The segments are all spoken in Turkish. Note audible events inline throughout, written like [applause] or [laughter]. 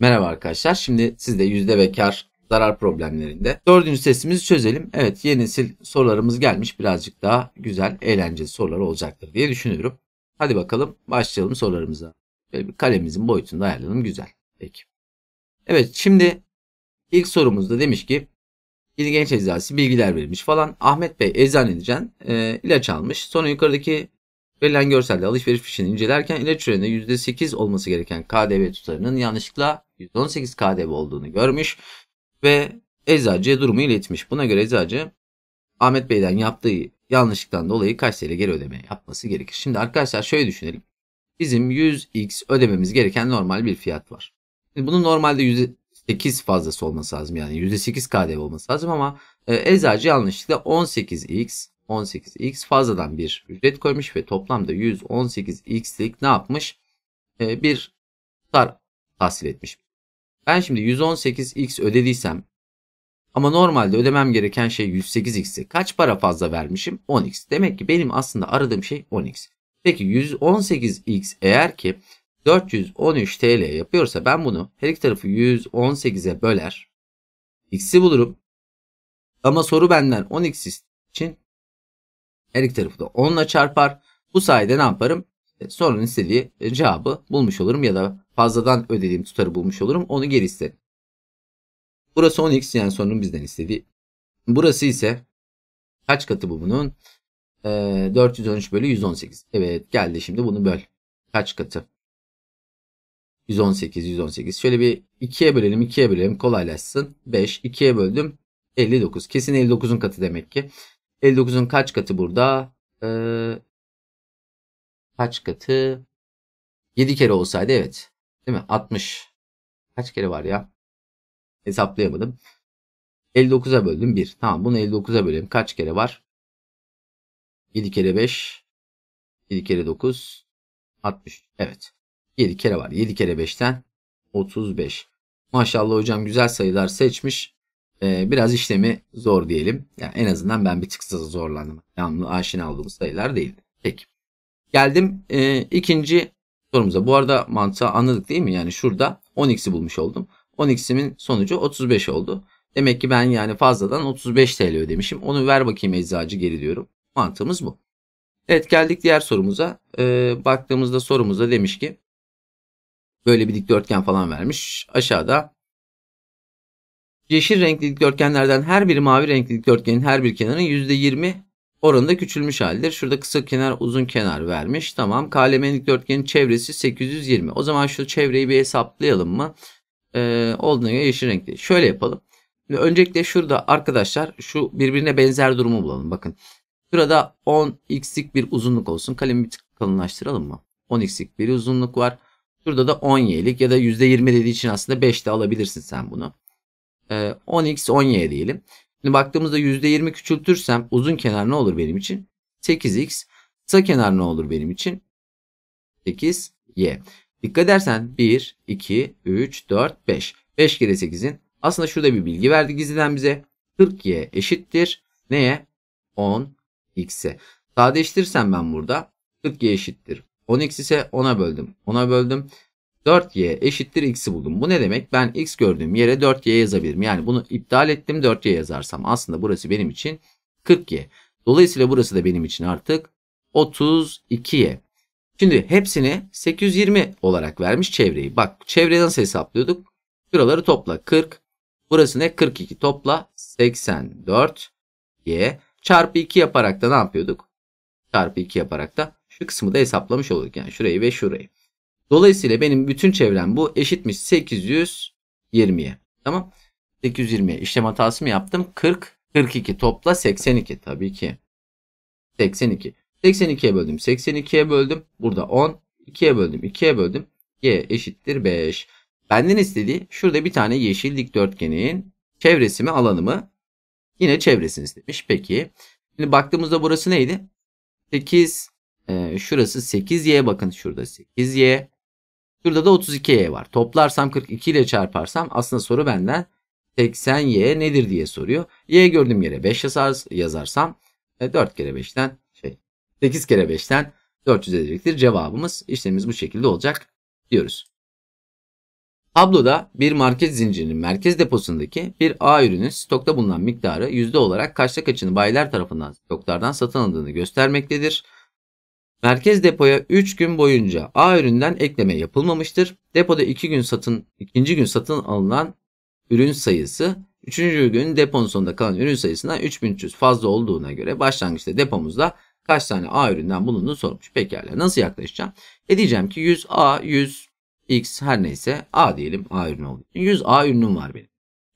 Merhaba arkadaşlar. Şimdi sizde yüzde ve kar zarar problemlerinde. Dördüncü sesimizi çözelim. Evet yeni nesil sorularımız gelmiş. Birazcık daha güzel, eğlenceli sorular olacaktır diye düşünüyorum. Hadi bakalım başlayalım sorularımıza. Böyle bir kalemimizin boyutunu da ayarlayalım. Güzel. Peki. Evet şimdi ilk sorumuzda demiş ki bir genç eczacısı bilgiler verilmiş falan. Ahmet Bey eczaneden e, ilaç almış. Sonra yukarıdaki Verilen görselde alışveriş fişini incelerken ilaç ürünü %8 olması gereken KDV tutarının yanlışlıkla 18 KDV olduğunu görmüş ve eczacıya durumu iletmiş. Buna göre eczacı Ahmet Bey'den yaptığı yanlışlıktan dolayı kaç TL geri ödeme yapması gerekir? Şimdi arkadaşlar şöyle düşünelim. Bizim 100x ödememiz gereken normal bir fiyat var. Şimdi bunun normalde %8 fazlası olması lazım yani %8 KDV olması lazım ama e, eczacı yanlışlıkla 18x 18x fazladan bir ücret koymuş ve toplamda 118x'lik ne yapmış? E, bir tutar tahsil etmiş. Ben şimdi 118x ödediysem ama normalde ödemem gereken şey 108x'e kaç para fazla vermişim? 10x. Demek ki benim aslında aradığım şey 10x. Peki 118x eğer ki 413 TL yapıyorsa ben bunu her iki tarafı 118'e böler. X'i bulurum. Ama soru benden 10x için her iki tarafı da 10 ile çarpar. Bu sayede ne yaparım? E, sorunun istediği e, cevabı bulmuş olurum ya da fazladan ödediğim tutarı bulmuş olurum. Onu geri isterim. Burası 10x yani sorunun bizden istediği. Burası ise kaç katı bu bunun? Ee, 413 bölü 118. Evet geldi şimdi bunu böl. Kaç katı? 118, 118. Şöyle bir 2'ye bölelim, 2'ye bölelim kolaylaşsın. 5, 2'ye böldüm. 59. Kesin 59'un katı demek ki. 59'un kaç katı burada? Ee, kaç katı? 7 kere olsaydı evet. Değil mi? 60. Kaç kere var ya? Hesaplayamadım. 59'a böldüm 1. Tamam bunu 59'a bölelim. Kaç kere var? 7 kere 5. 7 kere 9. 60. Evet. 7 kere var. 7 kere 5'ten 35. Maşallah hocam güzel sayılar seçmiş. Ee, biraz işlemi zor diyelim. Yani en azından ben bir tık zorlandım. yani aşina olduğum sayılar değildi. Peki. Geldim e, ikinci sorumuza. Bu arada mantığı anladık değil mi? Yani şurada 10x'i bulmuş oldum. 10x'imin sonucu 35 oldu. Demek ki ben yani fazladan 35 TL ödemişim. Onu ver bakayım eczacı geri diyorum. Mantığımız bu. Evet geldik diğer sorumuza. Ee, baktığımızda sorumuza demiş ki böyle bir dikdörtgen falan vermiş. Aşağıda Yeşil renkli dikdörtgenlerden her biri mavi renkli dikdörtgenin her bir kenarının %20 oranında küçülmüş halidir. Şurada kısa kenar uzun kenar vermiş. Tamam. KLM dikdörtgenin çevresi 820. O zaman şu çevreyi bir hesaplayalım mı? Ee, olduğuna göre yeşil renkli. Şöyle yapalım. Şimdi öncelikle şurada arkadaşlar şu birbirine benzer durumu bulalım. Bakın. Şurada 10x'lik bir uzunluk olsun. Kalemi bir tık kalınlaştıralım mı? 10x'lik bir uzunluk var. Şurada da 10y'lik ya da %20 dediği için aslında 5 de alabilirsin sen bunu. 10x ee, 10y diyelim. Şimdi baktığımızda %20 küçültürsem uzun kenar ne olur benim için? 8x. Kısa kenar ne olur benim için? 8y. Dikkat edersen 1, 2, 3, 4, 5. 5 kere 8'in aslında şurada bir bilgi verdi gizliden bize. 40y eşittir. Neye? 10x'e. Sadeleştirirsem ben burada 40y eşittir. 10x ise 10'a böldüm. 10'a böldüm. 4y eşittir x'i buldum. Bu ne demek? Ben x gördüğüm yere 4y yazabilirim. Yani bunu iptal ettim 4y yazarsam. Aslında burası benim için 40y. Dolayısıyla burası da benim için artık 32y. Şimdi hepsini 820 olarak vermiş çevreyi. Bak çevreyi nasıl hesaplıyorduk? Şuraları topla 40. Burası ne? 42 topla 84 y çarpı 2 yaparak da ne yapıyorduk? Çarpı 2 yaparak da şu kısmı da hesaplamış olduk. Yani şurayı ve şurayı. Dolayısıyla benim bütün çevrem bu eşitmiş 820'ye. Tamam. 820'ye işlem hatası mı yaptım? 40, 42 topla 82 tabii ki. 82. 82'ye böldüm. 82'ye böldüm. Burada 10. 2'ye böldüm. 2'ye böldüm. Y eşittir 5. Benden istediği şurada bir tane yeşil dikdörtgenin çevresi mi alanı mı? Yine çevresini istemiş. Peki. Şimdi baktığımızda burası neydi? 8 e, şurası 8y bakın şurada 8y Şurada da 32y e var. Toplarsam 42 ile çarparsam aslında soru benden 80y nedir diye soruyor. Y gördüğüm yere 5 yazar, yazarsam 4 e, kere 5'ten şey 8 kere 5'ten 400 edecektir. Cevabımız işlemimiz bu şekilde olacak diyoruz. Tabloda bir market zincirinin merkez deposundaki bir A ürünün stokta bulunan miktarı yüzde olarak kaçta kaçını bayiler tarafından stoklardan satın alındığını göstermektedir. Merkez depoya 3 gün boyunca A üründen ekleme yapılmamıştır. Depoda 2 gün satın, 2. gün satın alınan ürün sayısı 3. gün deponun sonunda kalan ürün sayısından 3300 fazla olduğuna göre başlangıçta depomuzda kaç tane A üründen bulunduğunu sormuş. Pekala nasıl yaklaşacağım? E diyeceğim ki 100 A, 100 X her neyse A diyelim A ürünü oldu. 100 A ürünüm var benim.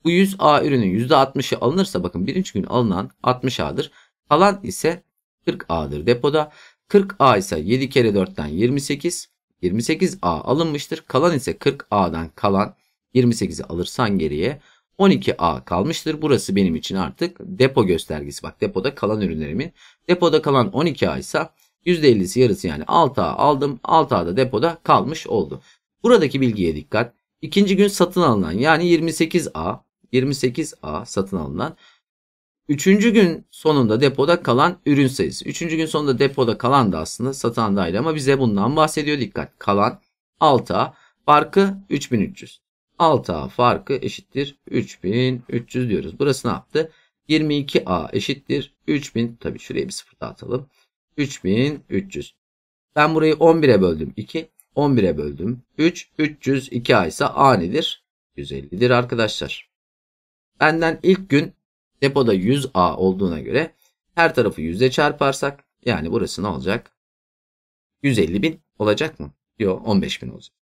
Bu 100 A ürünün %60'ı alınırsa bakın birinci gün alınan 60 A'dır. Kalan ise 40 A'dır depoda. 40A ise 7 kere 4'ten 28. 28A alınmıştır. Kalan ise 40A'dan kalan 28'i alırsan geriye 12A kalmıştır. Burası benim için artık depo göstergesi. Bak depoda kalan ürünlerimin. Depoda kalan 12A ise %50'si yarısı yani 6A aldım. 6A da depoda kalmış oldu. Buradaki bilgiye dikkat. İkinci gün satın alınan yani 28A 28A satın alınan Üçüncü gün sonunda depoda kalan ürün sayısı. Üçüncü gün sonunda depoda kalan da aslında satan daire ama bize bundan bahsediyor. Dikkat kalan 6A farkı 3300. 6A farkı eşittir 3300 diyoruz. Burası ne yaptı? 22A eşittir 3000. Tabii şuraya bir sıfır daha atalım. 3300. Ben burayı 11'e böldüm 2. 11'e böldüm 3. 302A ise A nedir? 150'dir arkadaşlar. Benden ilk gün Depoda 100A olduğuna göre her tarafı 100'e çarparsak yani burası ne olacak? 150 bin olacak mı? Yok 15 bin olacak.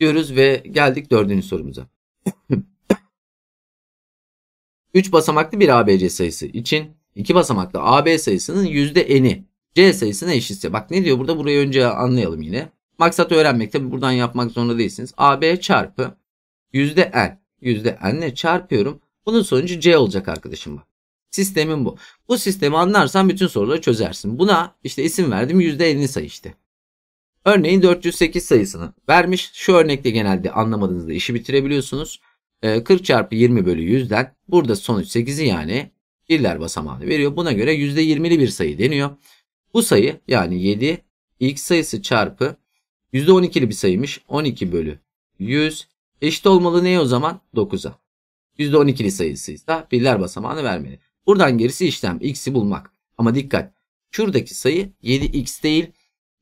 Diyoruz ve geldik dördüncü sorumuza. 3 [coughs] basamaklı bir ABC sayısı için 2 basamaklı AB sayısının %n'i C sayısına eşitse. Bak ne diyor burada burayı önce anlayalım yine. Maksat öğrenmek tabi buradan yapmak zorunda değilsiniz. AB çarpı %n yüzde n'le çarpıyorum. Bunun sonucu c olacak arkadaşım bak. Sistemin bu. Bu sistemi anlarsan bütün soruları çözersin. Buna işte isim verdim %50'ni say işte. Örneğin 408 sayısını vermiş. Şu örnekte genelde anlamadığınızda işi bitirebiliyorsunuz. 40 ee, çarpı 20 bölü 100'den burada sonuç 8'i yani birler basamağını veriyor. Buna göre %20'li bir sayı deniyor. Bu sayı yani 7 x sayısı çarpı %12'li bir sayıymış. 12 bölü 100 Eşit olmalı neye o zaman? 9'a. %12'li sayısıysa birler basamağını vermeli. Buradan gerisi işlem. X'i bulmak. Ama dikkat. Şuradaki sayı 7x değil.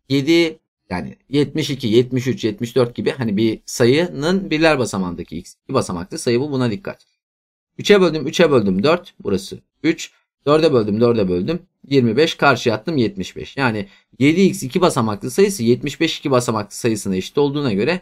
7 yani 72, 73, 74 gibi hani bir sayının birler basamağındaki x. Bir basamaklı sayı bu. Buna dikkat. 3'e böldüm, 3'e böldüm 4. Burası 3. 4'e böldüm 4'e böldüm 25 karşıya attım 75. Yani 7x 2 basamaklı sayısı 75 2 basamaklı sayısına eşit olduğuna göre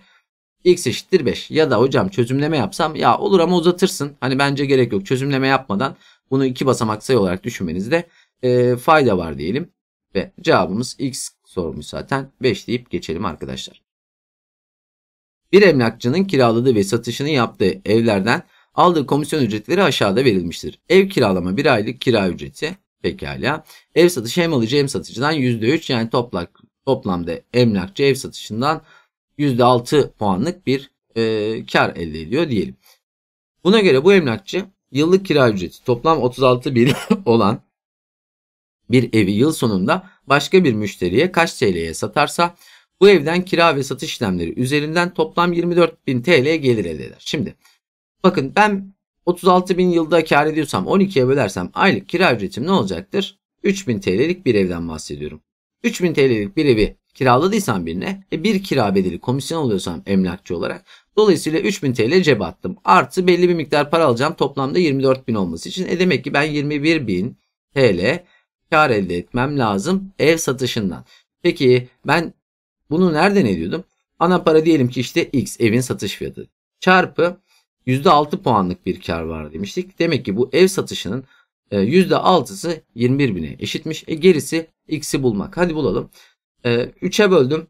x eşittir 5. Ya da hocam çözümleme yapsam ya olur ama uzatırsın. Hani bence gerek yok. Çözümleme yapmadan bunu iki basamak sayı olarak düşünmenizde e, fayda var diyelim. Ve cevabımız x sormuş zaten. 5 deyip geçelim arkadaşlar. Bir emlakçının kiraladığı ve satışını yaptığı evlerden aldığı komisyon ücretleri aşağıda verilmiştir. Ev kiralama bir aylık kira ücreti pekala. Ev satışı hem alıcı hem satıcıdan %3 yani toplak, toplamda emlakçı ev satışından %6 puanlık bir e, kar elde ediyor diyelim. Buna göre bu emlakçı yıllık kira ücreti toplam 36 bin [laughs] olan bir evi yıl sonunda başka bir müşteriye kaç TL'ye satarsa bu evden kira ve satış işlemleri üzerinden toplam 24 bin TL gelir elde eder. Şimdi bakın ben 36 bin yılda kar ediyorsam 12'ye bölersem aylık kira ücretim ne olacaktır? 3000 TL'lik bir evden bahsediyorum. 3000 TL'lik bir evi kiraladıysan birine e, bir kira bedeli komisyon alıyorsam emlakçı olarak dolayısıyla 3000 TL cebe attım. Artı belli bir miktar para alacağım toplamda 24.000 olması için. E demek ki ben 21.000 TL kar elde etmem lazım ev satışından. Peki ben bunu nereden ediyordum? Ana para diyelim ki işte X evin satış fiyatı çarpı %6 puanlık bir kar var demiştik. Demek ki bu ev satışının %6'sı e, 21 bine eşitmiş. E gerisi x'i bulmak. Hadi bulalım. 3'e ee, böldüm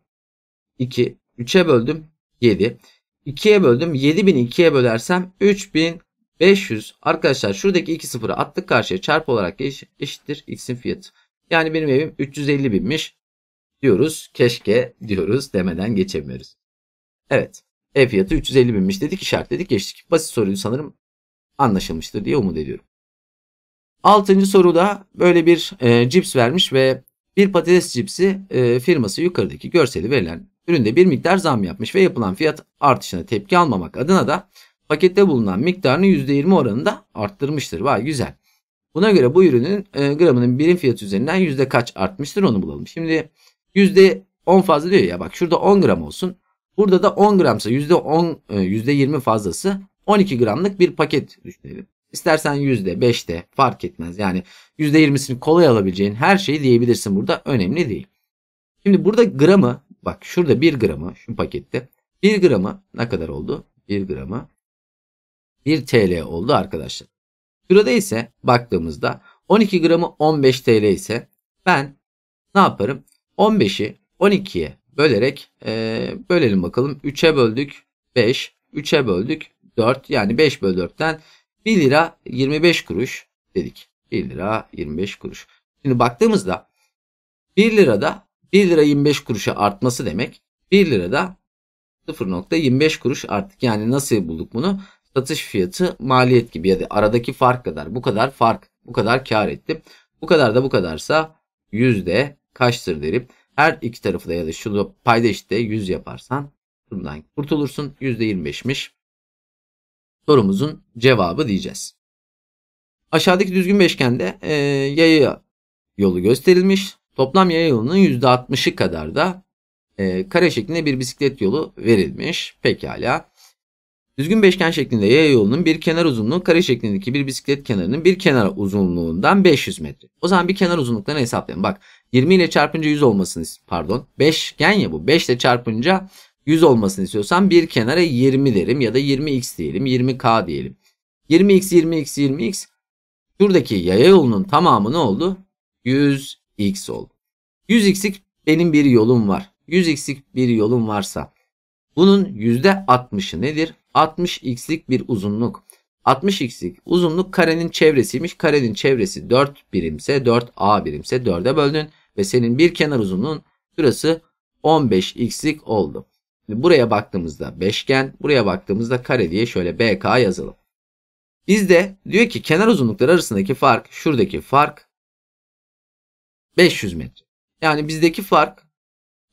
2. 3'e böldüm 7. 2'ye böldüm 7000'i 2'ye bölersem 3500. Arkadaşlar şuradaki 2 sıfırı attık karşıya çarp olarak eşittir x'in fiyatı. Yani benim evim 350 binmiş diyoruz. Keşke diyoruz demeden geçemiyoruz. Evet. Ev fiyatı 350 binmiş dedik dedik geçtik. Basit soruyu sanırım anlaşılmıştır diye umut ediyorum. Altıncı soruda böyle bir e, cips vermiş ve bir patates cipsi e, firması yukarıdaki görseli verilen üründe bir miktar zam yapmış ve yapılan fiyat artışına tepki almamak adına da pakette bulunan miktarını %20 oranında arttırmıştır. Vay güzel. Buna göre bu ürünün e, gramının birim fiyatı üzerinden yüzde kaç artmıştır onu bulalım. Şimdi yüzde 10 fazla diyor ya bak şurada 10 gram olsun. Burada da 10 gramsa yüzde 10 e, yüzde 20 fazlası 12 gramlık bir paket düşünelim. İstersen yüzde, beşte fark etmez. Yani yüzde yirmisini kolay alabileceğin her şeyi diyebilirsin burada. Önemli değil. Şimdi burada gramı bak şurada bir gramı şu pakette bir gramı ne kadar oldu? Bir gramı bir TL oldu arkadaşlar. Şurada ise baktığımızda 12 gramı 15 TL ise ben ne yaparım? 15'i 12'ye bölerek e, bölelim bakalım. 3'e böldük 5, 3'e böldük 4 yani 5 bölü 4'ten 1 lira 25 kuruş dedik. 1 lira 25 kuruş. Şimdi baktığımızda 1 lirada 1 lira 25 kuruşa artması demek. 1 lirada 0.25 kuruş artık yani nasıl bulduk bunu? Satış fiyatı maliyet gibi ya da aradaki fark kadar bu kadar fark bu kadar kar ettim. Bu kadar da bu kadarsa yüzde kaçtır derim. Her iki tarafı da ya da şunu payda işte 100 yaparsan bundan kurtulursun. %25'miş sorumuzun cevabı diyeceğiz. Aşağıdaki düzgün beşgende e, yaya yolu gösterilmiş. Toplam yaya yolunun %60'ı kadar da e, kare şeklinde bir bisiklet yolu verilmiş. Pekala. Düzgün beşgen şeklinde yaya yolunun bir kenar uzunluğu kare şeklindeki bir bisiklet kenarının bir kenar uzunluğundan 500 metre. O zaman bir kenar uzunluklarını hesaplayalım. Bak 20 ile çarpınca 100 olmasını pardon 5 gen ya bu 5 ile çarpınca 100 olmasını istiyorsam bir kenara 20 derim ya da 20x diyelim 20k diyelim. 20x 20x 20x şuradaki yaya yolunun tamamı ne oldu? 100x oldu. 100x'lik benim bir yolum var. 100x'lik bir yolum varsa bunun %60'ı nedir? 60x'lik bir uzunluk. 60x'lik uzunluk karenin çevresiymiş. Karenin çevresi 4 birimse 4a birimse 4'e böldün ve senin bir kenar uzunluğun şurası 15x'lik oldu. Şimdi buraya baktığımızda beşgen, buraya baktığımızda kare diye şöyle BK yazalım. Bizde diyor ki kenar uzunlukları arasındaki fark, şuradaki fark 500 metre. Yani bizdeki fark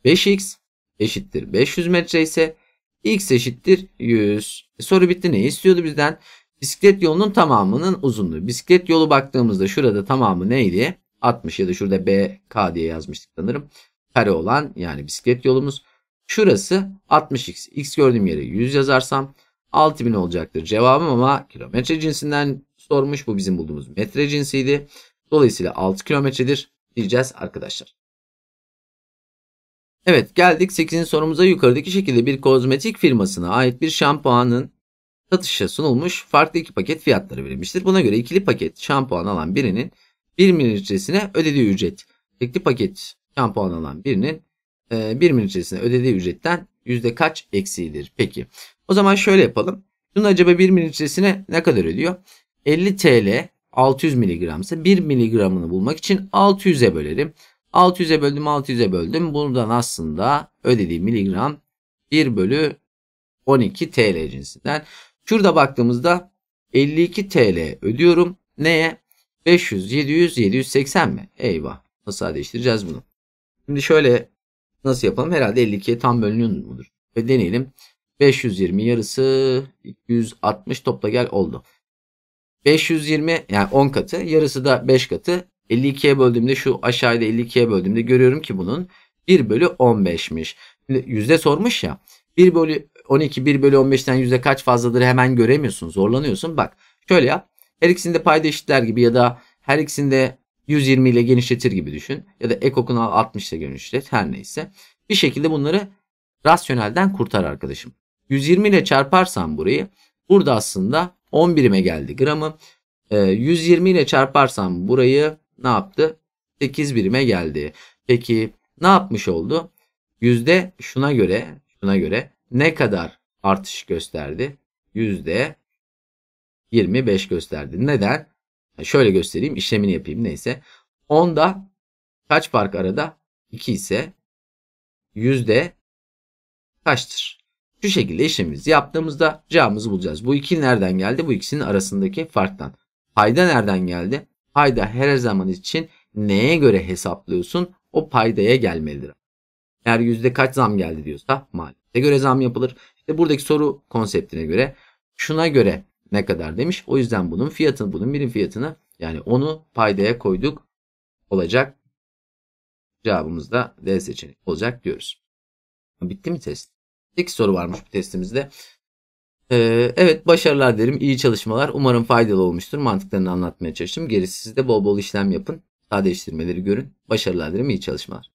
5x eşittir 500 metre ise x eşittir 100. E, soru bitti ne istiyordu bizden? Bisiklet yolunun tamamının uzunluğu. Bisiklet yolu baktığımızda şurada tamamı neydi? 60 ya da şurada BK diye yazmıştık sanırım. Kare olan yani bisiklet yolumuz. Şurası 60x. X gördüğüm yere 100 yazarsam 6000 olacaktır cevabım ama kilometre cinsinden sormuş. Bu bizim bulduğumuz metre cinsiydi. Dolayısıyla 6 kilometredir diyeceğiz arkadaşlar. Evet geldik 8. sorumuza yukarıdaki şekilde bir kozmetik firmasına ait bir şampuanın satışa sunulmuş farklı iki paket fiyatları verilmiştir. Buna göre ikili paket şampuan alan birinin 1 mililitresine ödediği ücret. Tekli paket şampuan alan birinin 1 ee, bir içerisinde ödediği ücretten yüzde kaç eksiğidir? Peki. O zaman şöyle yapalım. Bunun acaba 1 mil içerisine ne kadar ödüyor? 50 TL 600 mg ise 1 miligramını bulmak için 600'e bölerim. 600'e böldüm 600'e böldüm. Bundan aslında ödediği miligram 1 bölü 12 TL cinsinden. Şurada baktığımızda 52 TL ödüyorum. Neye? 500, 700, 780 mi? Eyvah. Nasıl değiştireceğiz bunu? Şimdi şöyle Nasıl yapalım? Herhalde 52'ye tam bölünüyor mudur? Ve deneyelim. 520 yarısı 260 topla gel oldu. 520 yani 10 katı yarısı da 5 katı 52'ye böldüğümde şu aşağıda 52'ye böldüğümde görüyorum ki bunun 1 bölü 15'miş. Şimdi yüzde sormuş ya 1 bölü 12 1 bölü 15'ten yüzde kaç fazladır hemen göremiyorsun zorlanıyorsun. Bak şöyle yap her ikisinde payda eşitler gibi ya da her ikisinde 120 ile genişletir gibi düşün. Ya da ekokunu 60 ile genişlet her neyse. Bir şekilde bunları rasyonelden kurtar arkadaşım. 120 ile çarparsam burayı burada aslında 10 birime geldi gramı. 120 ee, ile çarparsam burayı ne yaptı? 8 birime geldi. Peki ne yapmış oldu? Yüzde şuna göre şuna göre ne kadar artış gösterdi? Yüzde 25 gösterdi. Neden? Şöyle göstereyim işlemini yapayım neyse. 10'da kaç fark arada? 2 ise yüzde kaçtır? Şu şekilde işlemimizi yaptığımızda cevabımızı bulacağız. Bu iki nereden geldi? Bu ikisinin arasındaki farktan. Payda nereden geldi? Payda her zaman için neye göre hesaplıyorsun? O paydaya gelmelidir. Eğer yüzde kaç zam geldi diyorsa maliyete göre zam yapılır. İşte buradaki soru konseptine göre şuna göre ne kadar demiş. O yüzden bunun fiyatını, bunun birim fiyatını yani onu paydaya koyduk olacak. Cevabımız da D seçeneği olacak diyoruz. Bitti mi test? İki soru varmış bu testimizde. Ee, evet başarılar derim. İyi çalışmalar. Umarım faydalı olmuştur. Mantıklarını anlatmaya çalıştım. Gerisi sizde bol bol işlem yapın. Sağ görün. Başarılar derim. İyi çalışmalar.